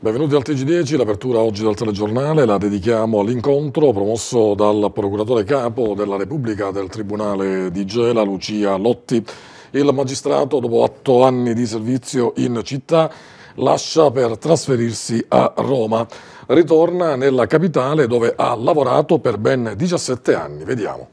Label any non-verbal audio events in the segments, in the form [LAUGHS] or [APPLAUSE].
Benvenuti al TG10, l'apertura oggi del telegiornale la dedichiamo all'incontro promosso dal procuratore capo della Repubblica del Tribunale di Gela, Lucia Lotti. Il magistrato, dopo otto anni di servizio in città, lascia per trasferirsi a Roma. Ritorna nella capitale dove ha lavorato per ben 17 anni. Vediamo.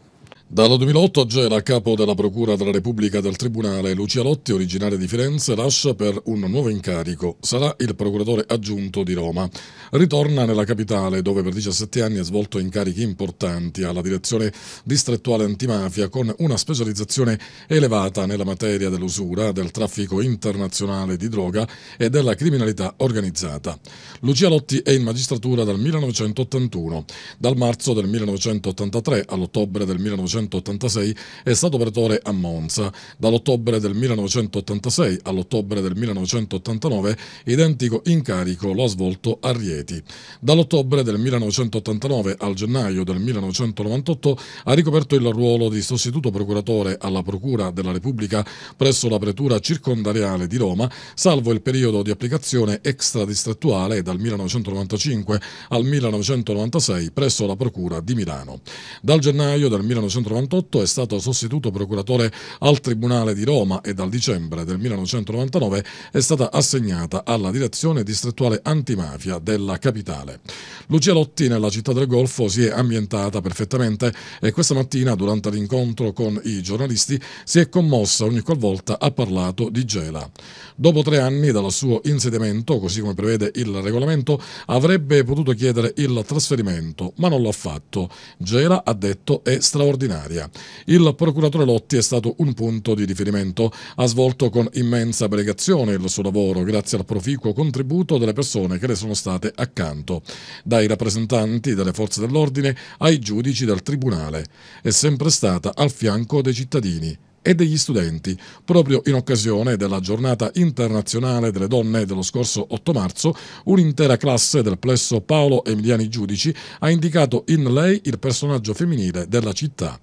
Dal 2008 oggi Gela, capo della Procura della Repubblica del Tribunale, Lucia Lotti, originaria di Firenze, lascia per un nuovo incarico. Sarà il procuratore aggiunto di Roma. Ritorna nella capitale, dove per 17 anni ha svolto incarichi importanti alla direzione distrettuale antimafia, con una specializzazione elevata nella materia dell'usura, del traffico internazionale di droga e della criminalità organizzata. Lucia Lotti è in magistratura dal 1981. Dal marzo del 1983 all'ottobre del 1983 1986 è stato pretore a Monza. Dall'ottobre del 1986 all'ottobre del 1989 identico incarico lo ha svolto a Rieti. Dall'ottobre del 1989 al gennaio del 1998 ha ricoperto il ruolo di sostituto procuratore alla Procura della Repubblica presso la Pretura Circondariale di Roma, salvo il periodo di applicazione extradistrettuale dal 1995 al 1996 presso la Procura di Milano. Dal gennaio del 1998 1998 è stato sostituto procuratore al Tribunale di Roma e dal dicembre del 1999 è stata assegnata alla direzione distrettuale antimafia della capitale. Lucia Lotti nella città del Golfo si è ambientata perfettamente e questa mattina durante l'incontro con i giornalisti si è commossa ogni qualvolta ha parlato di Gela. Dopo tre anni dal suo insediamento, così come prevede il regolamento, avrebbe potuto chiedere il trasferimento, ma non lo ha fatto. Gela ha detto è straordinario straordinaria. Il procuratore Lotti è stato un punto di riferimento, ha svolto con immensa abbregazione il suo lavoro grazie al proficuo contributo delle persone che le sono state accanto, dai rappresentanti delle forze dell'ordine ai giudici del Tribunale. È sempre stata al fianco dei cittadini e degli studenti, proprio in occasione della giornata internazionale delle donne dello scorso 8 marzo, un'intera classe del plesso Paolo Emiliani Giudici ha indicato in lei il personaggio femminile della città.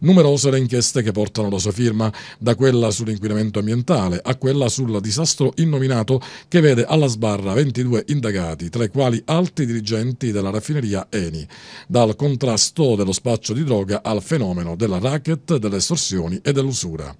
Numerose le inchieste che portano la sua firma, da quella sull'inquinamento ambientale a quella sul disastro innominato che vede alla sbarra 22 indagati, tra i quali alti dirigenti della raffineria Eni, dal contrasto dello spaccio di droga al fenomeno della racket, delle estorsioni e dell'uso censura.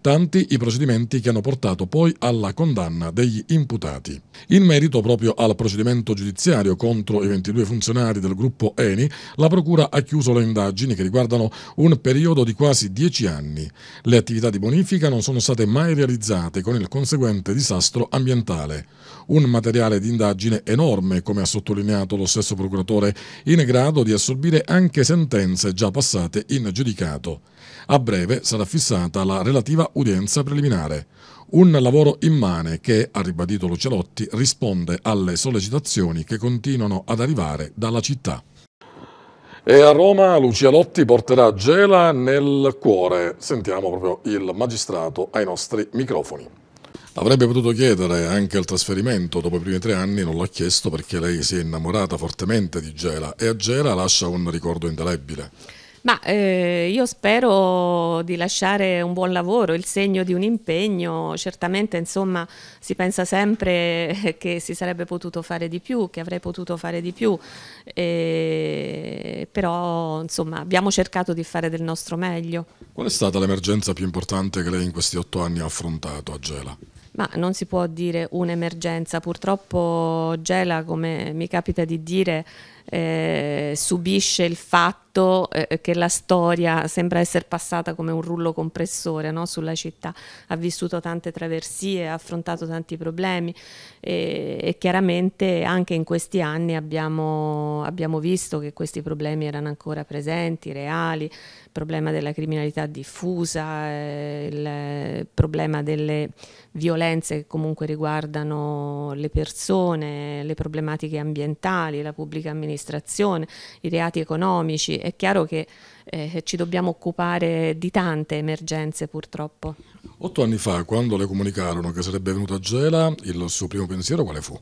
Tanti i procedimenti che hanno portato poi alla condanna degli imputati. In merito proprio al procedimento giudiziario contro i 22 funzionari del gruppo ENI, la Procura ha chiuso le indagini che riguardano un periodo di quasi 10 anni. Le attività di bonifica non sono state mai realizzate con il conseguente disastro ambientale. Un materiale di indagine enorme, come ha sottolineato lo stesso procuratore, in grado di assorbire anche sentenze già passate in giudicato. A breve sarà fissata la relativa udienza preliminare. Un lavoro immane che, ha ribadito Lucelotti, risponde alle sollecitazioni che continuano ad arrivare dalla città. E a Roma Lucia Lotti porterà Gela nel cuore. Sentiamo proprio il magistrato ai nostri microfoni. Avrebbe potuto chiedere anche il trasferimento dopo i primi tre anni, non l'ha chiesto perché lei si è innamorata fortemente di Gela e a Gela lascia un ricordo indelebile. Ma eh, io spero di lasciare un buon lavoro, il segno di un impegno, certamente insomma si pensa sempre [LAUGHS] che si sarebbe potuto fare di più, che avrei potuto fare di più, E, eh, però insomma abbiamo cercato di fare del nostro meglio. Qual è stata l'emergenza più importante che lei in questi otto anni ha affrontato a Gela? Ma non si può dire un'emergenza, purtroppo Gela, come mi capita di dire, eh, subisce il fatto fatto eh, eh, che la storia sembra essere passata come un rullo compressore no? sulla città, ha vissuto tante traversie, ha affrontato tanti problemi e, e chiaramente anche in questi anni abbiamo, abbiamo visto che questi problemi erano ancora presenti, reali, il problema della criminalità diffusa, eh, il problema delle violenze che comunque riguardano le persone, le problematiche ambientali, la pubblica amministrazione, i reati economici è chiaro che eh, ci dobbiamo occupare di tante emergenze purtroppo. Otto anni fa, quando le comunicarono che sarebbe venuta Gela, il suo primo pensiero quale fu?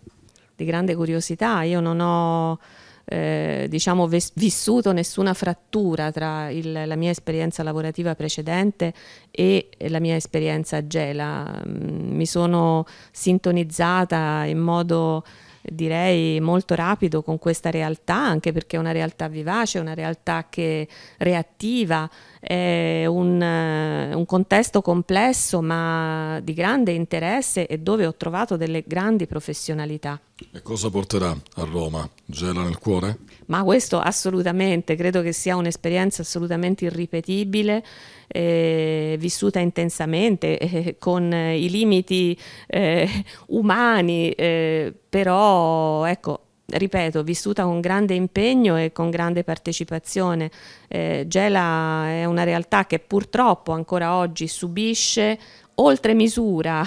Di grande curiosità, io non ho... Eh, diciamo vissuto nessuna frattura tra il, la mia esperienza lavorativa precedente e la mia esperienza a Gela. Mm, mi sono sintonizzata in modo direi molto rapido con questa realtà, anche perché è una realtà vivace, una realtà che reattiva è un, eh, un, contesto complesso ma di grande interesse e dove ho trovato delle grandi professionalità. E cosa porterà a Roma? Gela nel cuore? Ma questo assolutamente, credo che sia un'esperienza assolutamente irripetibile, eh, vissuta intensamente, [LAUGHS] eh, con i limiti eh, umani, eh, però ecco ripeto, vissuta con grande impegno e con grande partecipazione. Eh, Gela è una realtà che purtroppo ancora oggi subisce oltre misura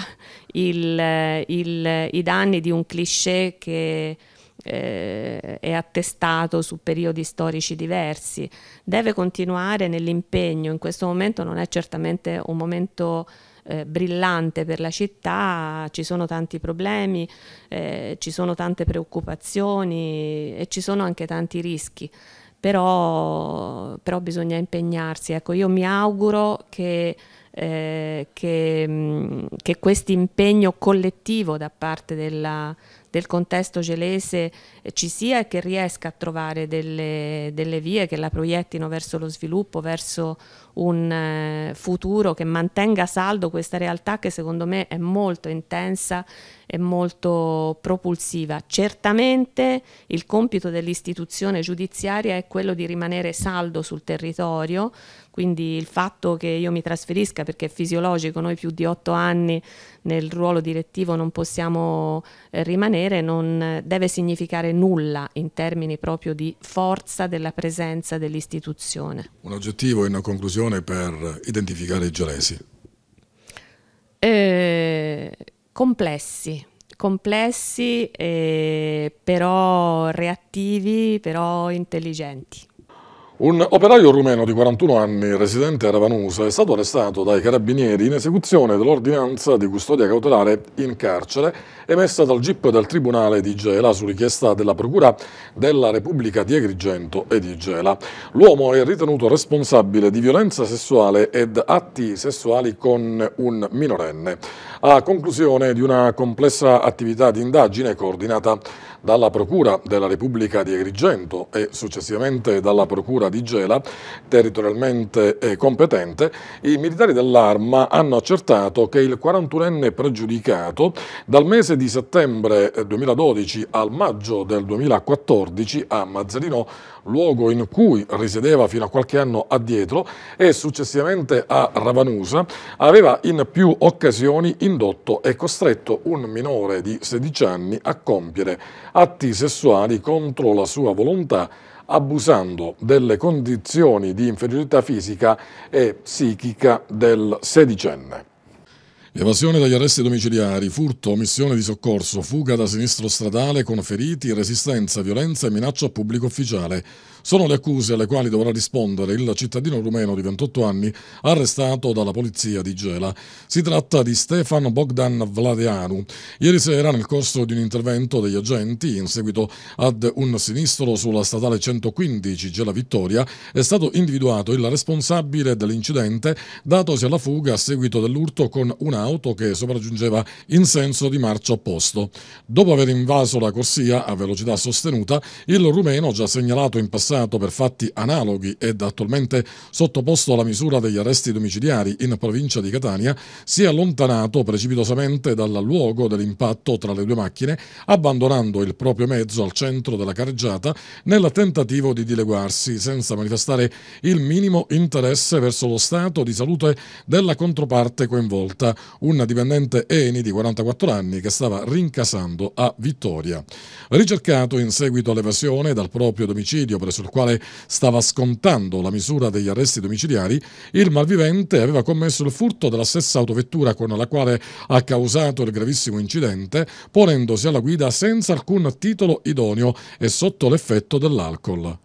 il, il, i danni di un cliché che eh, è attestato su periodi storici diversi. Deve continuare nell'impegno, in questo momento non è certamente un momento eh, brillante per la città, ci sono tanti problemi, eh, ci sono tante preoccupazioni e ci sono anche tanti rischi. Però, però bisogna impegnarsi. Ecco, io mi auguro che eh, che, che questo impegno collettivo da parte della, del contesto gelese eh, ci sia e che riesca a trovare delle, delle vie che la proiettino verso lo sviluppo, verso un eh, futuro che mantenga saldo questa realtà che secondo me è molto intensa e molto propulsiva. Certamente il compito dell'istituzione giudiziaria è quello di rimanere saldo sul territorio, quindi il fatto che io mi trasferisca perché è fisiologico, noi più di otto anni nel ruolo direttivo non possiamo eh, rimanere, non deve significare nulla in termini proprio di forza della presenza dell'istituzione. Un aggettivo in conclusione per identificare i gelesi? Eh, complessi, complessi eh, però reattivi, però intelligenti. Un operaio rumeno di 41 anni, residente a Ravanusa, è stato arrestato dai carabinieri in esecuzione dell'ordinanza di custodia cautelare in carcere emessa dal GIP del Tribunale di Gela su richiesta della Procura della Repubblica di Agrigento e di Gela. L'uomo è ritenuto responsabile di violenza sessuale ed atti sessuali con un minorenne. A conclusione di una complessa attività di indagine coordinata dalla Procura della Repubblica di Agrigento e successivamente dalla Procura di Gela, territorialmente competente, i militari dell'Arma hanno accertato che il 41enne pregiudicato dal mese di settembre 2012 eh, al maggio del 2014 a Mazzarino, luogo in cui risiedeva fino a qualche anno addietro e successivamente a Ravanusa, aveva in più occasioni indotto e costretto un minore di 16 anni a compiere atti sessuali contro la sua volontà abusando delle condizioni di inferiorità fisica e psichica del sedicenne. Evasione dagli arresti domiciliari, furto, omissione di soccorso, fuga da sinistro stradale con feriti, resistenza, violenza e minaccia a pubblico ufficiale sono le accuse alle quali dovrà rispondere il cittadino rumeno di 28 anni arrestato dalla polizia di Gela. Si tratta di Stefan Bogdan Vladeanu. Ieri sera, nel corso di un intervento degli agenti in seguito ad un sinistro sulla statale 115 Gela Vittoria, è stato individuato il responsabile dell'incidente datosi alla fuga a seguito dell'urto con una un'auto che sopraggiungeva in senso di marcia opposto. Dopo aver invaso la corsia a velocità sostenuta, il rumeno, già segnalato in passato per fatti analoghi ed attualmente sottoposto alla misura degli arresti domiciliari in provincia di Catania, si è allontanato precipitosamente dal luogo dell'impatto tra le due macchine, abbandonando il proprio mezzo al centro della carreggiata nel tentativo di dileguarsi senza manifestare il minimo interesse verso lo stato di salute della controparte coinvolta, un dipendente Eni di 44 anni che stava rincasando a Vittoria. Ricercato in seguito all'evasione dal proprio domicilio presso il quale stava scontando la misura degli arresti domiciliari, il malvivente aveva commesso il furto della stessa autovettura con la quale ha causato il gravissimo incidente, ponendosi alla guida senza alcun titolo idoneo e sotto l'effetto dell'alcol.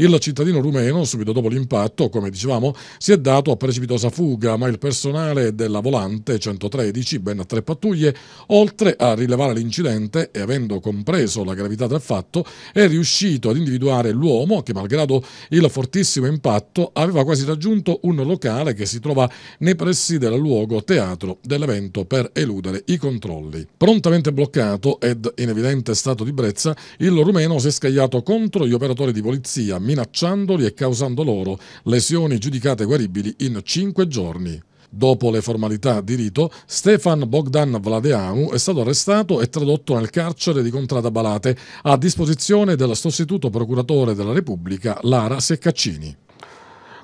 Il cittadino rumeno, subito dopo l'impatto, come dicevamo, si è dato a precipitosa fuga, ma il personale della volante 113, ben a tre pattuglie, oltre a rilevare l'incidente e avendo compreso la gravità del fatto, è riuscito ad individuare l'uomo che, malgrado il fortissimo impatto, aveva quasi raggiunto un locale che si trova nei pressi del luogo teatro dell'evento per eludere i controlli. Prontamente bloccato ed in evidente stato di brezza, il rumeno si è scagliato contro gli operatori di polizia, minacciandoli e causando loro lesioni giudicate guaribili in cinque giorni. Dopo le formalità di rito, Stefan Bogdan Vladeamu è stato arrestato e tradotto nel carcere di Contrada Balate a disposizione del sostituto procuratore della Repubblica Lara Seccaccini.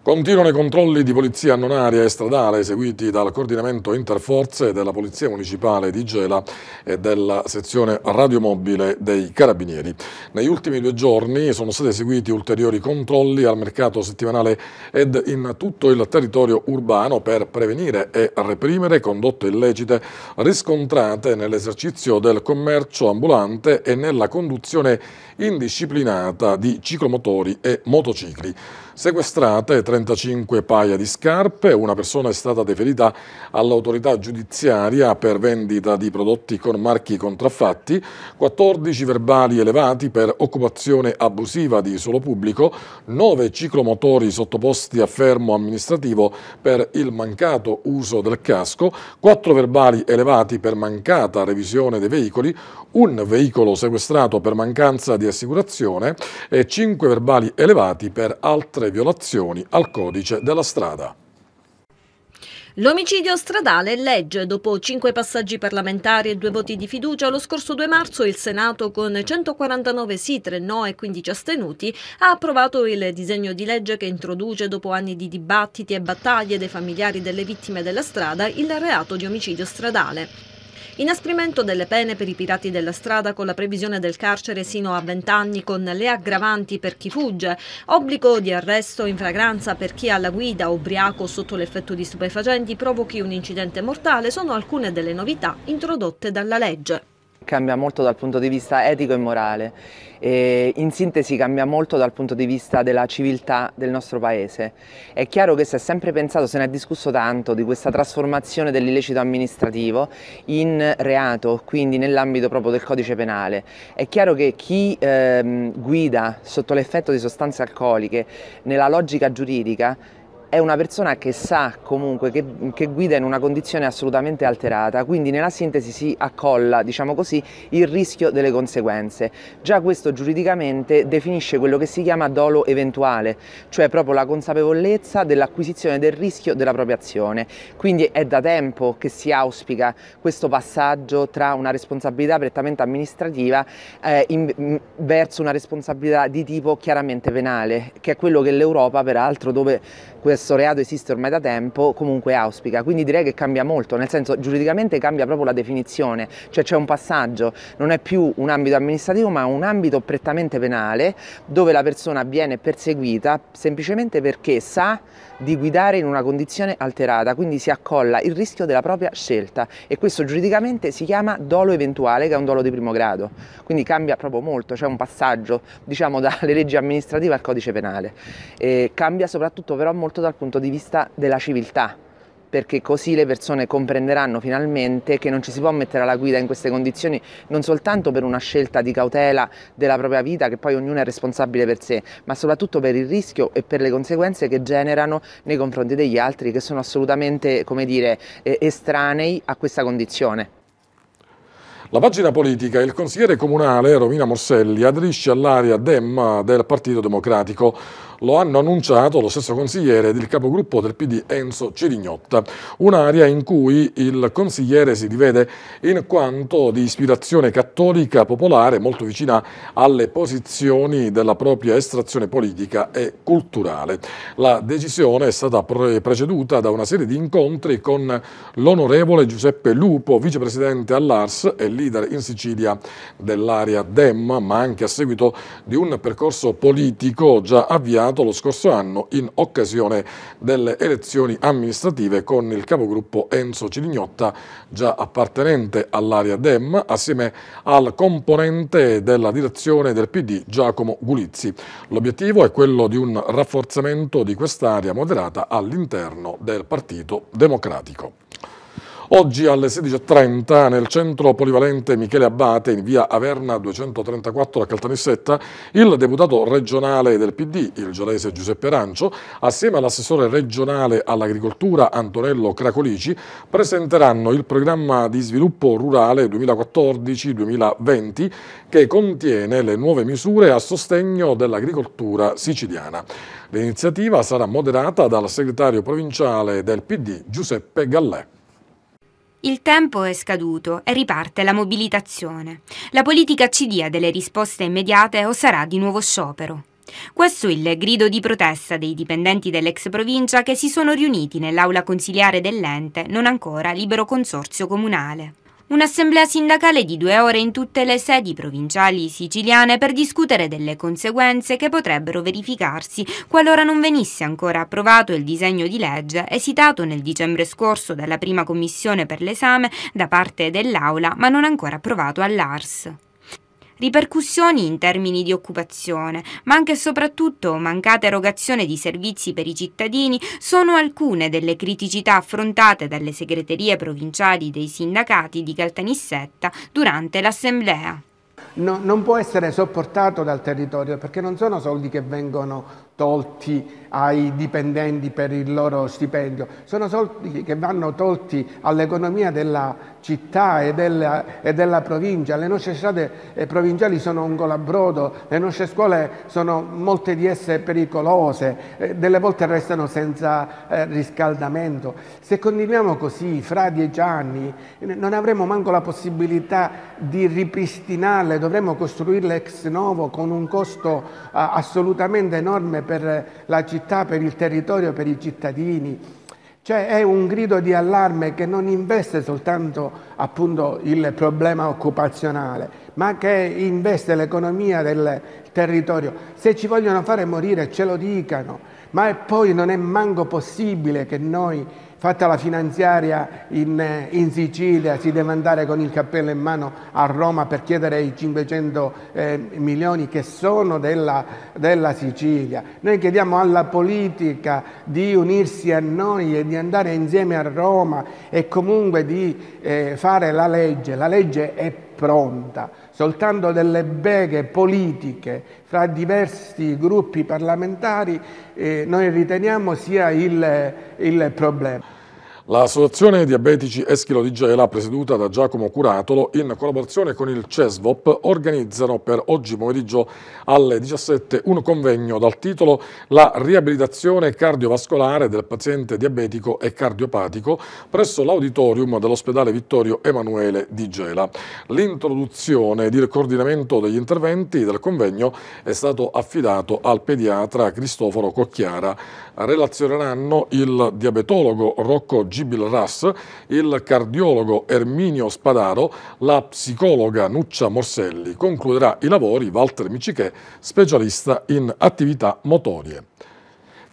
Continuano i controlli di polizia non aria e stradale eseguiti dal coordinamento interforze della Polizia Municipale di Gela e della sezione radiomobile dei Carabinieri. Negli ultimi due giorni sono stati eseguiti ulteriori controlli al mercato settimanale ed in tutto il territorio urbano per prevenire e reprimere condotte illecite riscontrate nell'esercizio del commercio ambulante e nella conduzione indisciplinata di ciclomotori e motocicli. Sequestrate 35 paia di scarpe, una persona è stata deferita all'autorità giudiziaria per vendita di prodotti con marchi contraffatti, 14 verbali elevati per occupazione abusiva di suolo pubblico, 9 ciclomotori sottoposti a fermo amministrativo per il mancato uso del casco, 4 verbali elevati per mancata revisione dei veicoli, un veicolo sequestrato per mancanza di assicurazione e 5 verbali elevati per altre le violazioni al codice della strada. L'omicidio stradale legge. Dopo cinque passaggi parlamentari e due voti di fiducia, lo scorso 2 marzo il Senato, con 149 sì, 3 no e 15 astenuti, ha approvato il disegno di legge che introduce, dopo anni di dibattiti e battaglie dei familiari delle vittime della strada, il reato di omicidio stradale. Inasprimento delle pene per i pirati della strada con la previsione del carcere sino a 20 anni con le aggravanti per chi fugge, obbligo di arresto in fragranza per chi alla guida ubriaco o sotto l'effetto di stupefacenti provochi un incidente mortale sono alcune delle novità introdotte dalla legge cambia molto dal punto di vista etico e morale e in sintesi cambia molto dal punto di vista della civiltà del nostro paese. È chiaro che si è sempre pensato, se ne è discusso tanto, di questa trasformazione dell'illecito amministrativo in reato, quindi nell'ambito proprio del codice penale. È chiaro che chi ehm, guida sotto l'effetto di sostanze alcoliche nella logica giuridica è una persona che sa comunque, che, che, guida in una condizione assolutamente alterata, quindi nella sintesi si accolla, diciamo così, il rischio delle conseguenze. Già questo giuridicamente definisce quello che si chiama dolo eventuale, cioè proprio la consapevolezza dell'acquisizione del rischio della propria azione. Quindi è da tempo che si auspica questo passaggio tra una responsabilità prettamente amministrativa eh, in, verso una responsabilità di tipo chiaramente penale, che è quello che l'Europa peraltro dove questo reato esiste ormai da tempo, comunque auspica. Quindi direi che cambia molto, nel senso giuridicamente cambia proprio la definizione, cioè c'è un passaggio, non è più un ambito amministrativo ma un ambito prettamente penale dove la persona viene perseguita semplicemente perché sa di guidare in una condizione alterata, quindi si accolla il rischio della propria scelta e questo giuridicamente si chiama dolo eventuale che è un dolo di primo grado, quindi cambia proprio molto, c'è un passaggio diciamo [LAUGHS] dalle leggi amministrative al codice penale, e cambia soprattutto però molto fatto dal punto di vista della civiltà, perché così le persone comprenderanno finalmente che non ci si può mettere alla guida in queste condizioni non soltanto per una scelta di cautela della propria vita, che poi ognuno è responsabile per sé, ma soprattutto per il rischio e per le conseguenze che generano nei confronti degli altri che sono assolutamente, come dire, eh, estranei a questa condizione. La pagina politica, il consigliere comunale Romina Morselli aderisce all'area DEM del Partito Democratico lo hanno annunciato lo stesso consigliere ed il capogruppo del PD Enzo Cirignotta, un'area in cui il consigliere si rivede in quanto di ispirazione cattolica popolare molto vicina alle posizioni della propria estrazione politica e culturale. La decisione è stata preceduta da una serie di incontri con l'onorevole Giuseppe Lupo, vicepresidente all'ARS e leader in Sicilia dell'area DEM, ma anche a seguito di un percorso politico già avviato Senato lo scorso anno in occasione delle elezioni amministrative con il capogruppo Enzo Cirignotta, già appartenente all'area DEM, assieme al componente della direzione del PD Giacomo Gulizzi. L'obiettivo è quello di un rafforzamento di quest'area moderata all'interno del Partito Democratico. Oggi alle 16.30 nel centro polivalente Michele Abbate in via Averna 234 a Caltanissetta il deputato regionale del PD, il gelese Giuseppe Arancio, assieme all'assessore regionale all'agricoltura Antonello Cracolici presenteranno il programma di sviluppo rurale 2014-2020 che contiene le nuove misure a sostegno dell'agricoltura siciliana. L'iniziativa sarà moderata dal segretario provinciale del PD Giuseppe Gallè. Il tempo è scaduto e riparte la mobilitazione. La politica ci dia delle risposte immediate o sarà di nuovo sciopero. Questo il grido di protesta dei dipendenti dell'ex provincia che si sono riuniti nell'aula consiliare dell'ente, non ancora libero consorzio comunale. Un'assemblea sindacale di due ore in tutte le sedi provinciali siciliane per discutere delle conseguenze che potrebbero verificarsi qualora non venisse ancora approvato il disegno di legge esitato nel dicembre scorso dalla prima commissione per l'esame da parte dell'Aula ma non ancora approvato all'ARS ripercussioni in termini di occupazione, ma anche e soprattutto mancata erogazione di servizi per i cittadini sono alcune delle criticità affrontate dalle segreterie provinciali dei sindacati di Caltanissetta durante l'assemblea. No, non può essere sopportato dal territorio perché non sono soldi che vengono tolti ai dipendenti per il loro stipendio, sono soldi che vanno tolti all'economia della città e della, e della provincia, le nostre strade eh, provinciali sono un colabrodo, le nostre scuole sono molte di esse pericolose, eh, delle volte restano senza eh, riscaldamento. Se continuiamo così fra dieci anni non avremo manco la possibilità di ripristinarle, dovremo costruirle ex novo con un costo assolutamente enorme per la città, per il territorio, per i cittadini. Cioè è un grido di allarme che non investe soltanto appunto, il problema occupazionale, ma che investe l'economia del territorio. Se ci vogliono fare morire ce lo dicano, ma poi non è manco possibile che noi, fatta la finanziaria in, eh, in Sicilia, si deve andare con il cappello in mano a Roma per chiedere i 500 eh, milioni che sono della, della Sicilia. Noi chiediamo alla politica di unirsi a noi e di andare insieme a Roma e comunque di eh, fare la legge. La legge è pronta, soltanto delle beghe politiche fra diversi gruppi parlamentari eh, noi riteniamo sia il, il problema. L'associazione diabetici Eschilo di Gela, presieduta da Giacomo Curatolo, in collaborazione con il CESVOP, organizzano per oggi pomeriggio alle 17 un convegno dal titolo La riabilitazione cardiovascolare del paziente diabetico e cardiopatico presso l'auditorium dell'ospedale Vittorio Emanuele di Gela. L'introduzione ed il coordinamento degli interventi del convegno è stato affidato al pediatra Cristoforo Cocchiara. Relazioneranno il diabetologo Rocco G Gibile Ras, il cardiologo Erminio Spadaro, la psicologa Nuccia Morselli. Concluderà i lavori Walter Micichè, specialista in attività motorie.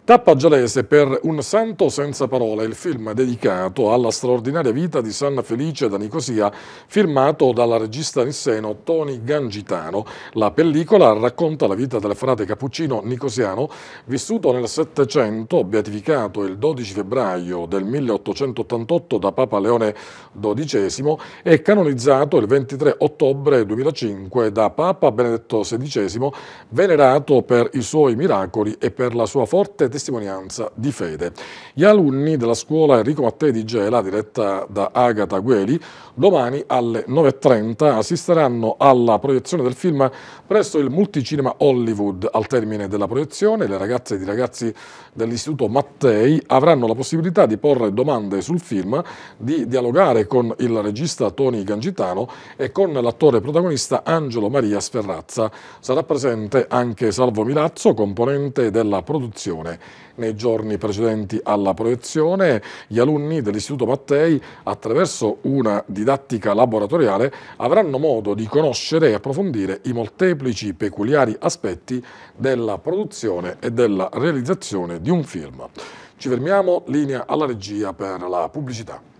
Tappa Gialese per Un santo senza parole, il film dedicato alla straordinaria vita di San Felice da Nicosia, firmato dalla regista nisseno Toni Gangitano. La pellicola racconta la vita del frate cappuccino nicosiano, vissuto nel Settecento, beatificato il 12 febbraio del 1888 da Papa Leone XII e canonizzato il 23 ottobre 2005 da Papa Benedetto XVI, venerato per i suoi miracoli e per la sua forte testimonianza di fede. Gli alunni della scuola Enrico Mattei di Gela, diretta da Agata Gueli, domani alle 9.30 assisteranno alla proiezione del film presso il Multicinema Hollywood. Al termine della proiezione le ragazze e i ragazzi dell'Istituto Mattei avranno la possibilità di porre domande sul film, di dialogare con il regista Tony Gangitano e con l'attore protagonista Angelo Maria Sferrazza. Sarà presente anche Salvo Milazzo, componente della produzione nei giorni precedenti alla proiezione, gli alunni dell'Istituto Mattei, attraverso una didattica laboratoriale, avranno modo di conoscere e approfondire i molteplici peculiari aspetti della produzione e della realizzazione di un film. Ci fermiamo, linea alla regia per la pubblicità.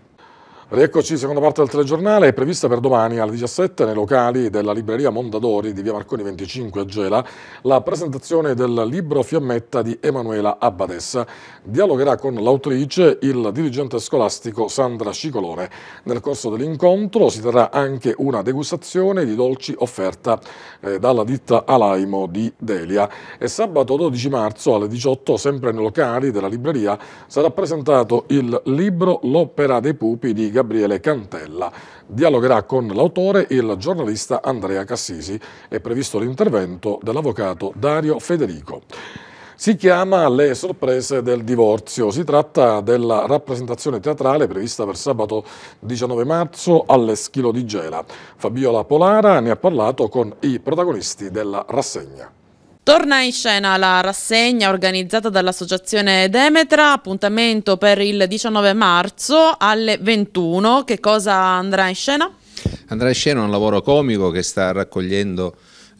Rieccoci, seconda parte del telegiornale, è prevista per domani alle 17 nei locali della libreria Mondadori di via Marconi 25 a Gela la presentazione del libro Fiammetta di Emanuela Abbadessa. Dialogherà con l'autrice il dirigente scolastico Sandra Cicolone. Nel corso dell'incontro si terrà anche una degustazione di dolci offerta eh, dalla ditta Alaimo di Delia. E sabato 12 marzo alle 18, sempre nei locali della libreria, sarà presentato il libro L'opera dei pupi di Gabriele Cantella. Dialogherà con l'autore il giornalista Andrea Cassisi. È previsto l'intervento dell'avvocato Dario Federico. Si chiama Le sorprese del divorzio. Si tratta della rappresentazione teatrale prevista per sabato 19 marzo all'Eschilo di Gela. Fabiola Polara ne ha parlato con i protagonisti della rassegna. Torna in scena la rassegna organizzata dall'associazione Demetra, appuntamento per il 19 marzo alle 21. Che cosa andrà in scena? Andrà in scena un lavoro comico che sta raccogliendo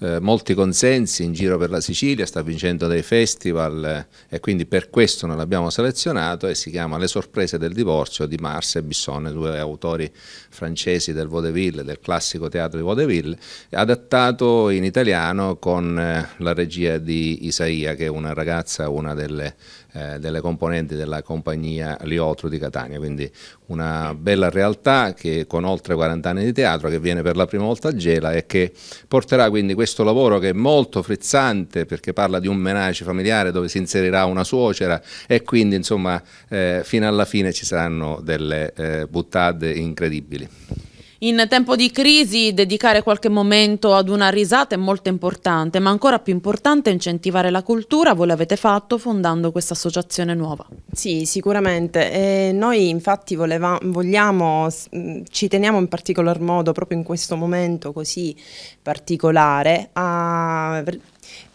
eh, molti consensi in giro per la Sicilia, sta vincendo dei festival eh, e quindi per questo non l'abbiamo selezionato e si chiama Le sorprese del divorzio di Mars e Bissone, due autori francesi del vaudeville, del classico teatro di vaudeville, adattato in italiano con eh, la regia di Isaia che è una ragazza, una delle eh, delle componenti della compagnia Liotro di Catania, quindi una bella realtà che con oltre 40 anni di teatro che viene per la prima volta a Gela e che porterà quindi questo lavoro che è molto frizzante perché parla di un menage familiare dove si inserirà una suocera e quindi insomma eh, fino alla fine ci saranno delle eh, buttate incredibili. In tempo di crisi dedicare qualche momento ad una risata è molto importante, ma ancora più importante è incentivare la cultura, voi l'avete fatto fondando questa associazione nuova. Sì, sicuramente. E noi infatti voleva, vogliamo, ci teniamo in particolar modo proprio in questo momento così particolare a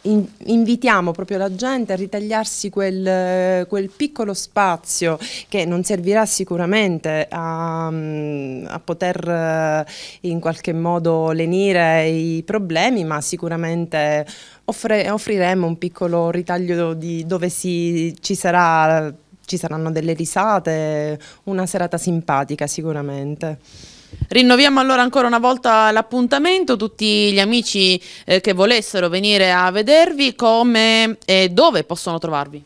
in, invitiamo proprio la gente a ritagliarsi quel, quel, piccolo spazio che non servirà sicuramente a, a, poter in qualche modo lenire i problemi, ma sicuramente offre, offriremo un piccolo ritaglio di dove si, ci, sarà, ci saranno delle risate, una serata simpatica sicuramente. Rinnoviamo allora ancora una volta l'appuntamento, tutti gli amici eh, che volessero venire a vedervi, come e dove possono trovarvi?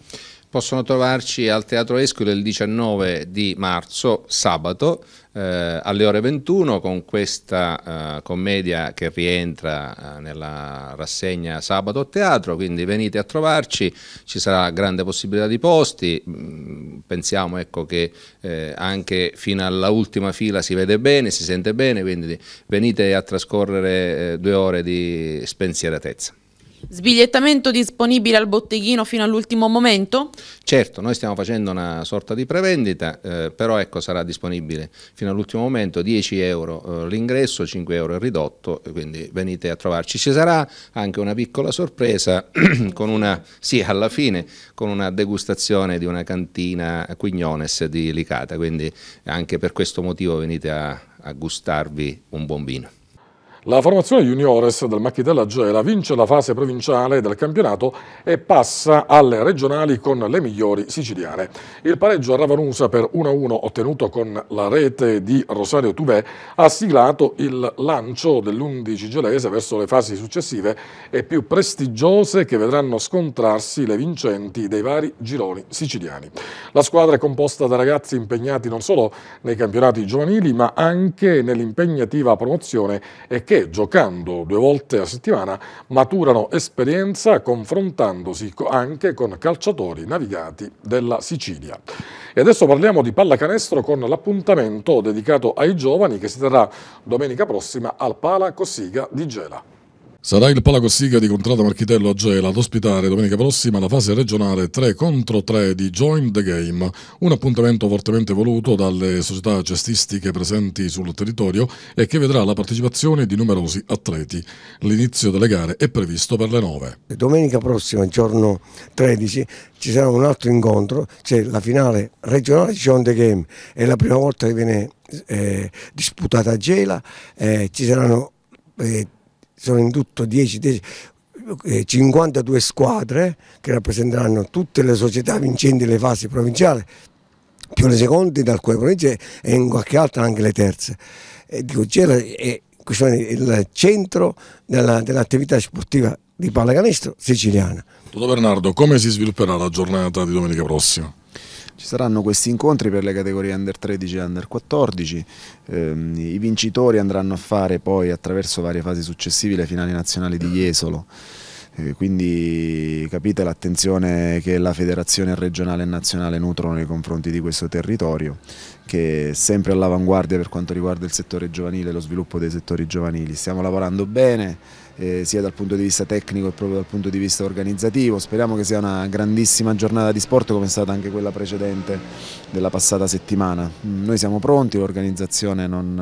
possono trovarci al Teatro Esquilo il 19 di marzo, sabato, eh, alle ore 21 con questa eh, commedia che rientra eh, nella rassegna Sabato Teatro, quindi venite a trovarci, ci sarà grande possibilità di posti, mm, pensiamo ecco, che eh, anche fino alla ultima fila si vede bene, si sente bene, quindi venite a trascorrere eh, due ore di spensieratezza. Sbigliettamento disponibile al botteghino fino all'ultimo momento? Certo, noi stiamo facendo una sorta di prevendita, eh, però ecco, sarà disponibile fino all'ultimo momento 10 euro eh, l'ingresso, 5 euro il ridotto, quindi venite a trovarci. Ci sarà anche una piccola sorpresa, [CLEARS THROAT] con una, sì alla fine, con una degustazione di una cantina Quignones di Licata, quindi anche per questo motivo venite a, a gustarvi un buon vino. La formazione juniores del Macchitella Gela vince la fase provinciale del campionato e passa alle regionali con le migliori siciliane. Il pareggio a Ravanusa per 1-1 ottenuto con la rete di Rosario Tubè ha siglato il lancio dell'11 gelese verso le fasi successive e più prestigiose che vedranno scontrarsi le vincenti dei vari gironi siciliani. La squadra è composta da ragazzi impegnati non solo nei campionati giovanili ma anche nell'impegnativa promozione e che che giocando due volte a settimana maturano esperienza confrontandosi anche con calciatori navigati della Sicilia. E adesso parliamo di pallacanestro con l'appuntamento dedicato ai giovani che si terrà domenica prossima al Pala Cossiga di Gela. Sarà il Palacossiga di Contrada Marchitello a Gela ad ospitare domenica prossima la fase regionale 3 contro 3 di Join the Game, un appuntamento fortemente voluto dalle società cestistiche presenti sul territorio e che vedrà la partecipazione di numerosi atleti. L'inizio delle gare è previsto per le 9. Domenica prossima, giorno 13, ci sarà un altro incontro, c'è cioè la finale regionale di Join the Game, è la prima volta che viene eh, disputata a Gela, eh, ci saranno eh, sono in tutto 10, 10 52 squadre che rappresenteranno tutte le società vincenti le fasi provinciali, più le seconde da alcune province e in qualche altra anche le terze. E dico, c'è eh, il centro dell'attività sportiva di pallacanestro siciliana. Toto Bernardo, come si svilupperà la giornata di domenica prossima? Ci saranno questi incontri per le categorie under 13 e under 14, ehm, i vincitori andranno a fare poi attraverso varie fasi successive le finali nazionali di Jesolo eh, quindi capite l'attenzione che la federazione regionale e nazionale nutrono nei confronti di questo territorio che è sempre all'avanguardia per quanto riguarda il settore giovanile e lo sviluppo dei settori giovanili. Stiamo lavorando bene, eh, sia dal punto di vista tecnico che proprio dal punto di vista organizzativo. Speriamo che sia una grandissima giornata di sport come è stata anche quella precedente della passata settimana. Mm, noi siamo pronti, l'organizzazione non,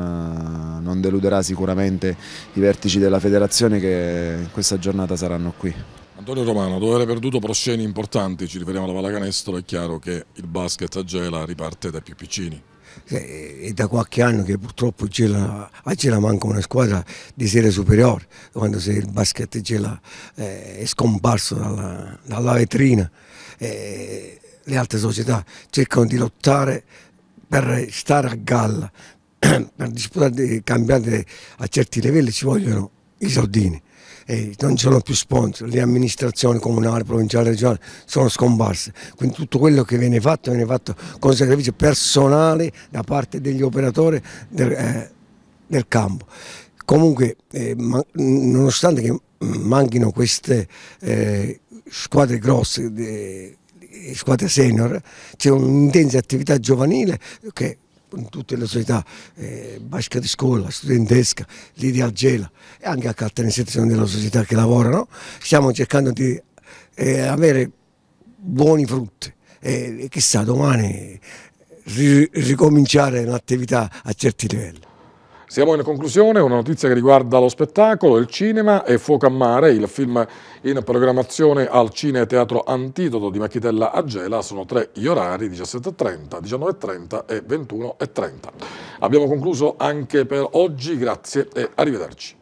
eh, non deluderà sicuramente i vertici della federazione che questa giornata saranno qui. Antonio Romano, dopo aver perduto prosceni importanti, ci riferiamo alla pallacanestro, è chiaro che il basket a Gela riparte dai più piccini è eh, da qualche anno che purtroppo Gela, a Gela manca una squadra di serie superiore, quando il basket Gela eh, è scomparso dalla, dalla vetrina. E eh, le altre società cercano di lottare per stare a galla, [CLEARS THROAT] per disputare cambiate a certi livelli ci vogliono i soldini e non ci sono più sponsor, le amministrazioni comunali, provinciali, regionali sono scomparse, quindi tutto quello che viene fatto viene fatto con sacrificio personale da parte degli operatori del, eh, del campo. Comunque, eh, ma, nonostante che manchino queste eh, squadre grosse, squadre senior, c'è un'intensa attività giovanile che in tutte le società, eh, Basca di Scuola, Studentesca, lì di Algela e anche a Catania sezione della società che lavorano, stiamo cercando di eh, avere buoni frutti e chissà domani ricominciare l'attività a certi livelli. Siamo in conclusione, una notizia che riguarda lo spettacolo, il cinema e Fuoco a mare, il film in programmazione al Cine Teatro Antidoto di Machitella Agela, sono tre gli orari 17.30, 19.30 e 21.30. Abbiamo concluso anche per oggi, grazie e arrivederci.